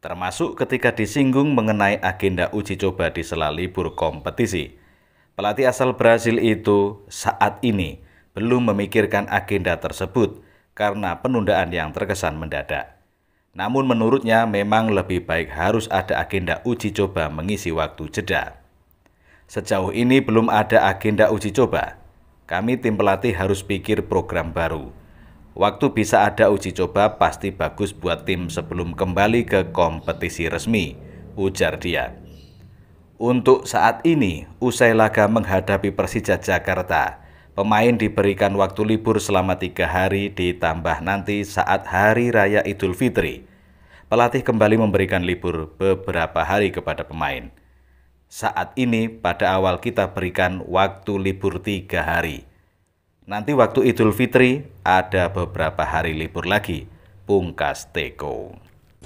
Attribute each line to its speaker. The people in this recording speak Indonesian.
Speaker 1: termasuk ketika disinggung mengenai agenda uji coba di sela libur kompetisi. Pelatih asal Brasil itu saat ini belum memikirkan agenda tersebut karena penundaan yang terkesan mendadak. Namun menurutnya memang lebih baik harus ada agenda uji coba mengisi waktu jeda. Sejauh ini belum ada agenda uji coba. Kami tim pelatih harus pikir program baru Waktu bisa ada uji coba pasti bagus buat tim sebelum kembali ke kompetisi resmi, ujar dia. Untuk saat ini, usai laga menghadapi Persija Jakarta, pemain diberikan waktu libur selama tiga hari ditambah nanti saat Hari Raya Idul Fitri. Pelatih kembali memberikan libur beberapa hari kepada pemain. Saat ini, pada awal kita berikan waktu libur tiga hari. Nanti waktu Idul Fitri ada beberapa hari libur lagi. Pungkas Teko.